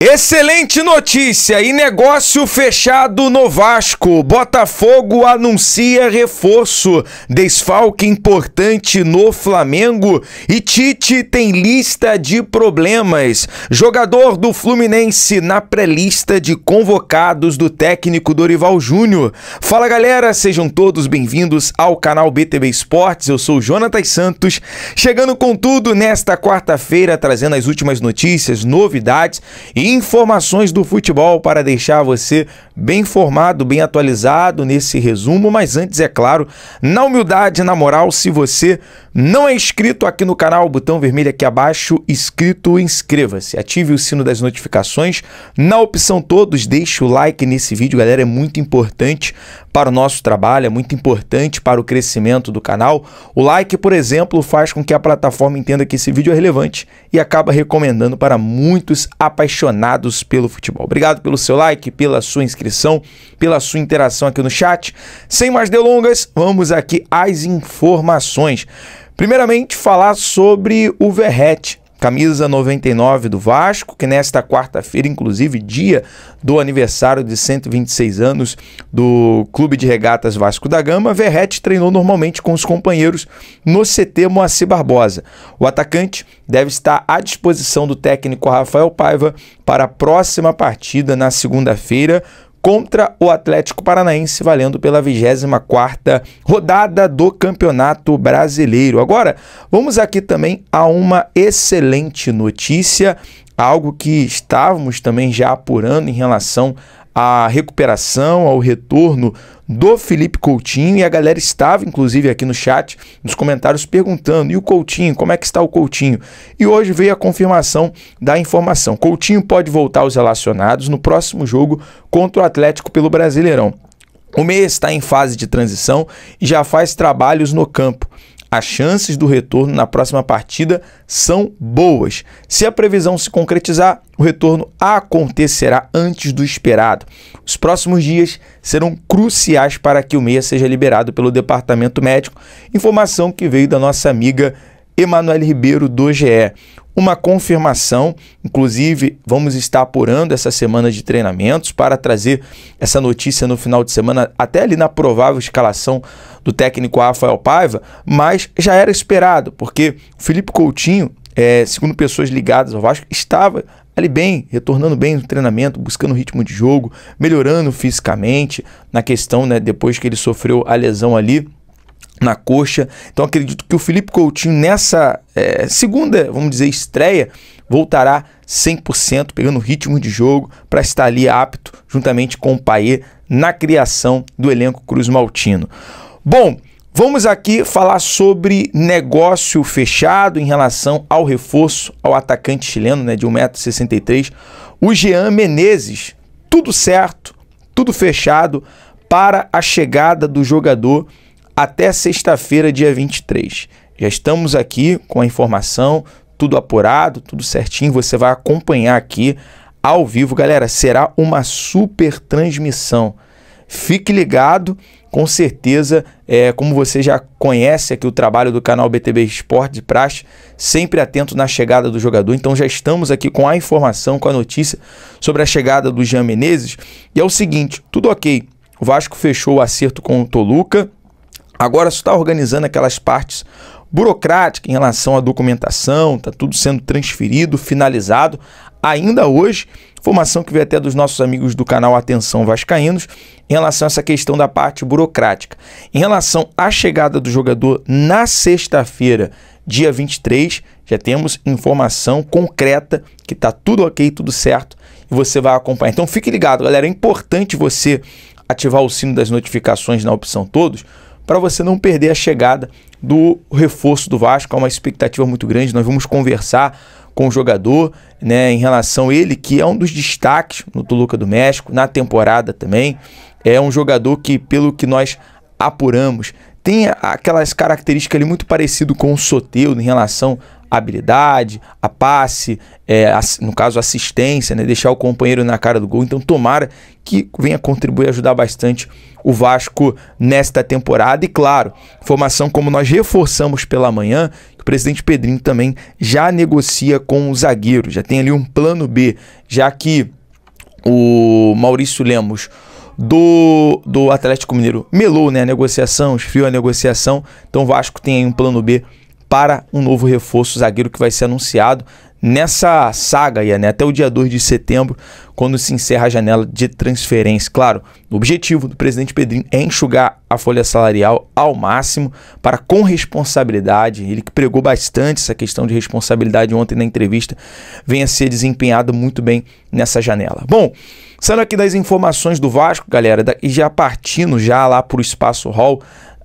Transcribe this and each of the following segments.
Excelente notícia e negócio fechado no Vasco. Botafogo anuncia reforço, desfalque importante no Flamengo e Tite tem lista de problemas. Jogador do Fluminense na pré-lista de convocados do técnico Dorival Júnior. Fala galera, sejam todos bem-vindos ao canal BTB Esportes. Eu sou Jonatas Santos, chegando com tudo nesta quarta-feira, trazendo as últimas notícias, novidades e informações do futebol para deixar você bem informado, bem atualizado nesse resumo. Mas antes, é claro, na humildade, na moral, se você não é inscrito aqui no canal, botão vermelho aqui abaixo, inscrito, inscreva-se. Ative o sino das notificações. Na opção todos, deixe o like nesse vídeo, galera, é muito importante para o nosso trabalho, é muito importante para o crescimento do canal. O like, por exemplo, faz com que a plataforma entenda que esse vídeo é relevante e acaba recomendando para muitos apaixonados pelo futebol. Obrigado pelo seu like, pela sua inscrição, pela sua interação aqui no chat. Sem mais delongas, vamos aqui às informações. Primeiramente, falar sobre o Verrete camisa 99 do Vasco, que nesta quarta-feira, inclusive, dia do aniversário de 126 anos do Clube de Regatas Vasco da Gama, Verrete treinou normalmente com os companheiros no CT Moacir Barbosa. O atacante deve estar à disposição do técnico Rafael Paiva para a próxima partida na segunda-feira contra o Atlético Paranaense, valendo pela 24ª rodada do Campeonato Brasileiro. Agora, vamos aqui também a uma excelente notícia, algo que estávamos também já apurando em relação à recuperação, ao retorno do Felipe Coutinho e a galera estava inclusive aqui no chat, nos comentários perguntando: "E o Coutinho, como é que está o Coutinho?". E hoje veio a confirmação da informação. Coutinho pode voltar aos relacionados no próximo jogo contra o Atlético pelo Brasileirão. O meia está em fase de transição e já faz trabalhos no campo. As chances do retorno na próxima partida são boas. Se a previsão se concretizar, o retorno acontecerá antes do esperado. Os próximos dias serão cruciais para que o meia seja liberado pelo departamento médico, informação que veio da nossa amiga Emanuele Ribeiro do GE uma confirmação. Inclusive, vamos estar apurando essa semana de treinamentos para trazer essa notícia no final de semana, até ali na provável escalação do técnico Rafael Paiva, mas já era esperado, porque o Felipe Coutinho, é, segundo pessoas ligadas ao Vasco, estava ali bem, retornando bem no treinamento, buscando ritmo de jogo, melhorando fisicamente na questão, né, depois que ele sofreu a lesão ali na coxa. Então acredito que o Felipe Coutinho nessa é, segunda, vamos dizer, estreia, voltará 100%, pegando ritmo de jogo para estar ali apto juntamente com o Paê na criação do elenco Cruz Maltino. Bom, vamos aqui falar sobre negócio fechado em relação ao reforço ao atacante chileno, né, de 1,63m, o Jean Menezes. Tudo certo, tudo fechado para a chegada do jogador até sexta-feira, dia 23. Já estamos aqui com a informação, tudo apurado, tudo certinho. Você vai acompanhar aqui ao vivo, galera. Será uma super transmissão. Fique ligado, com certeza, é, como você já conhece aqui o trabalho do canal BTB Esporte de Praxe, sempre atento na chegada do jogador. Então já estamos aqui com a informação, com a notícia sobre a chegada do Jean Menezes. E é o seguinte, tudo ok. O Vasco fechou o acerto com o Toluca Agora está organizando aquelas partes burocráticas em relação à documentação, está tudo sendo transferido, finalizado. Ainda hoje, informação que veio até dos nossos amigos do canal Atenção Vascaínos em relação a essa questão da parte burocrática. Em relação à chegada do jogador na sexta-feira, dia 23, já temos informação concreta que está tudo ok, tudo certo e você vai acompanhar. Então fique ligado, galera. É importante você ativar o sino das notificações na opção todos para você não perder a chegada do reforço do Vasco. Há uma expectativa muito grande. Nós vamos conversar com o jogador, né, em relação a ele, que é um dos destaques no Toluca do México, na temporada também. É um jogador que, pelo que nós apuramos, tem aquelas características ali muito parecido com o Soteudo em relação habilidade, a passe, é, a, no caso assistência, né? deixar o companheiro na cara do gol. Então tomara que venha contribuir ajudar bastante o Vasco nesta temporada. E claro, formação como nós reforçamos pela manhã, o presidente Pedrinho também já negocia com o zagueiro, já tem ali um plano B, já que o Maurício Lemos do, do Atlético Mineiro melou né, a negociação, esfriou a negociação, então o Vasco tem aí um plano B para um novo reforço zagueiro que vai ser anunciado nessa saga aí, né? até o dia 2 de setembro, quando se encerra a janela de transferência. Claro, o objetivo do presidente Pedrinho é enxugar a folha salarial ao máximo para com responsabilidade. Ele que pregou bastante essa questão de responsabilidade ontem na entrevista, venha ser desempenhado muito bem nessa janela. Bom, saindo aqui das informações do Vasco, galera, e já partindo já lá para o Espaço Hall,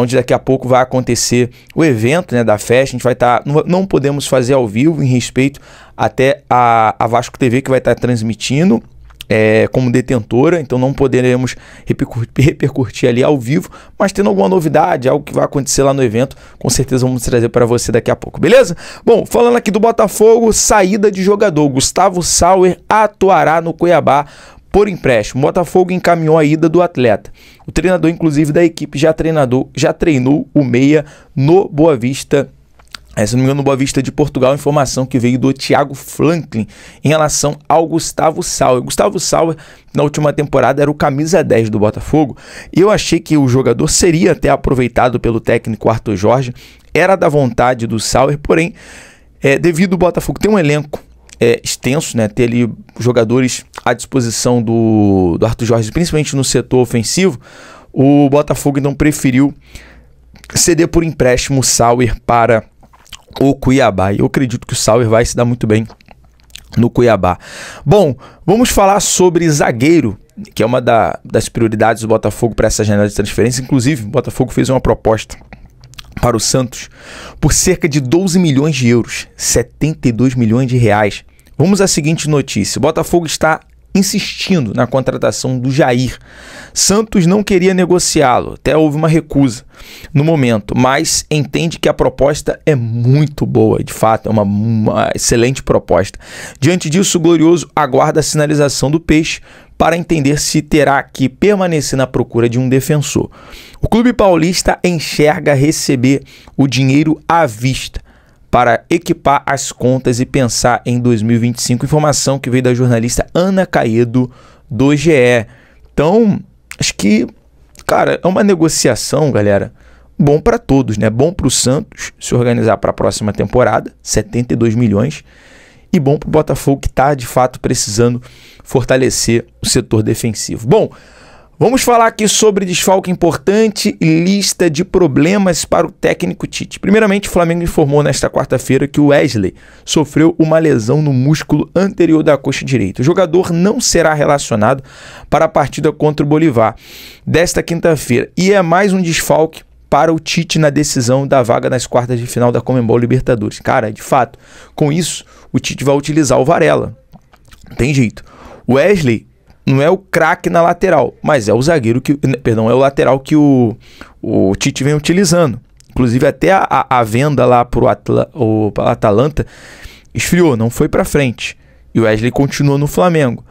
onde daqui a pouco vai acontecer o evento né, da festa. A gente vai estar. Tá, não, não, podemos fazer ao vivo em respeito até a, a Vasco TV que vai estar tá transmitindo. É, como detentora, então não poderemos repercutir, repercutir ali ao vivo, mas tendo alguma novidade, algo que vai acontecer lá no evento, com certeza vamos trazer para você daqui a pouco, beleza? Bom, falando aqui do Botafogo, saída de jogador, Gustavo Sauer atuará no Cuiabá por empréstimo. Botafogo encaminhou a ida do atleta. O treinador, inclusive, da equipe já, treinador, já treinou o meia no Boa Vista é, se não me engano, no Boa Vista de Portugal, informação que veio do Thiago Franklin em relação ao Gustavo Sauer. Gustavo Sauer, na última temporada, era o camisa 10 do Botafogo. E eu achei que o jogador seria até aproveitado pelo técnico Arthur Jorge. Era da vontade do Sauer, porém, é, devido ao Botafogo ter um elenco é, extenso, né? Ter ali jogadores à disposição do, do Arthur Jorge, principalmente no setor ofensivo, o Botafogo então preferiu ceder por empréstimo o Sauer para o Cuiabá. E eu acredito que o Sauer vai se dar muito bem no Cuiabá. Bom, vamos falar sobre zagueiro, que é uma da, das prioridades do Botafogo para essa janela de transferência. Inclusive, o Botafogo fez uma proposta para o Santos por cerca de 12 milhões de euros, 72 milhões de reais. Vamos à seguinte notícia: o Botafogo está insistindo na contratação do Jair. Santos não queria negociá-lo, até houve uma recusa no momento, mas entende que a proposta é muito boa, de fato, é uma, uma excelente proposta. Diante disso, o Glorioso aguarda a sinalização do Peixe para entender se terá que permanecer na procura de um defensor. O clube paulista enxerga receber o dinheiro à vista para equipar as contas e pensar em 2025. Informação que veio da jornalista Ana Caedo do GE. Então, acho que, cara, é uma negociação, galera. Bom para todos, né? Bom para o Santos se organizar para a próxima temporada, 72 milhões e bom para o Botafogo que está de fato precisando fortalecer o setor defensivo. Bom, vamos falar aqui sobre desfalque importante e lista de problemas para o técnico Tite. Primeiramente, o Flamengo informou nesta quarta-feira que o Wesley sofreu uma lesão no músculo anterior da coxa direita. O jogador não será relacionado para a partida contra o Bolivar desta quinta-feira e é mais um desfalque para o Tite na decisão da vaga nas quartas de final da Comembol Libertadores. Cara, de fato, com isso, o Tite vai utilizar o Varela. Não tem jeito. Wesley não é o craque na lateral, mas é o zagueiro que. Perdão, é o lateral que o, o Tite vem utilizando. Inclusive, até a, a venda lá para o, Atalanta esfriou, não foi para frente. E o Wesley continua no Flamengo.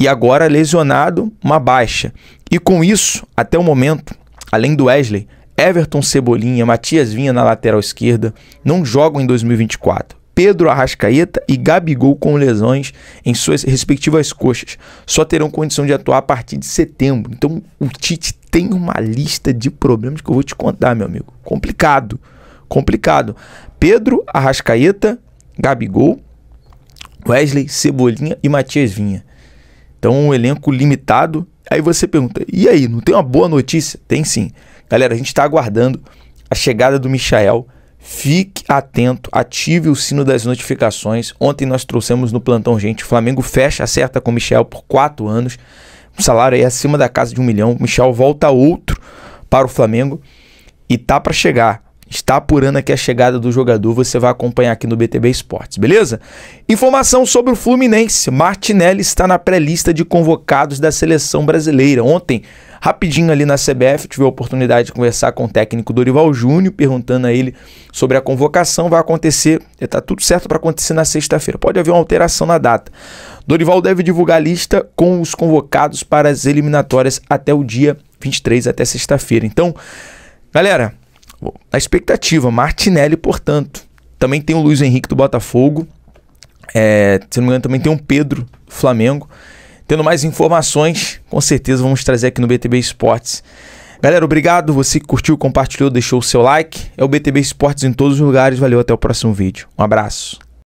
E agora lesionado, uma baixa. E com isso, até o momento, além do Wesley, Everton Cebolinha, Matias Vinha na lateral esquerda, não jogam em 2024. Pedro Arrascaeta e Gabigol com lesões em suas respectivas coxas. Só terão condição de atuar a partir de setembro. Então o Tite tem uma lista de problemas que eu vou te contar, meu amigo. Complicado. Complicado. Pedro Arrascaeta, Gabigol, Wesley, Cebolinha e Matias Vinha. Então um elenco limitado. Aí você pergunta: "E aí, não tem uma boa notícia?" Tem sim. Galera, a gente está aguardando a chegada do Michael Fique atento, ative o sino das notificações. Ontem nós trouxemos no plantão, gente. O Flamengo fecha a certa com o Michel por quatro anos. O salário aí é acima da casa de um milhão. Michel volta outro para o Flamengo e tá para chegar está apurando aqui a chegada do jogador, você vai acompanhar aqui no BTB Esportes, beleza? Informação sobre o Fluminense. Martinelli está na pré-lista de convocados da seleção brasileira. Ontem, rapidinho ali na CBF, tive a oportunidade de conversar com o técnico Dorival Júnior, perguntando a ele sobre a convocação. Vai acontecer, está eh, tudo certo para acontecer na sexta-feira. Pode haver uma alteração na data. Dorival deve divulgar a lista com os convocados para as eliminatórias até o dia 23, até sexta-feira. Então, galera, a expectativa, Martinelli, portanto. Também tem o Luiz Henrique do Botafogo. É, se não me engano, também tem o Pedro do Flamengo. Tendo mais informações, com certeza vamos trazer aqui no BTB Esportes. Galera, obrigado. Você que curtiu, compartilhou, deixou o seu like. É o BTB Esportes em todos os lugares. Valeu, até o próximo vídeo. Um abraço.